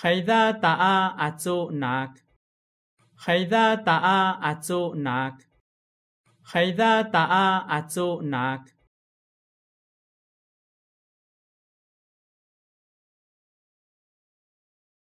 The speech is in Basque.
Jaida ta a nak. Jaida ta a Jaida ta a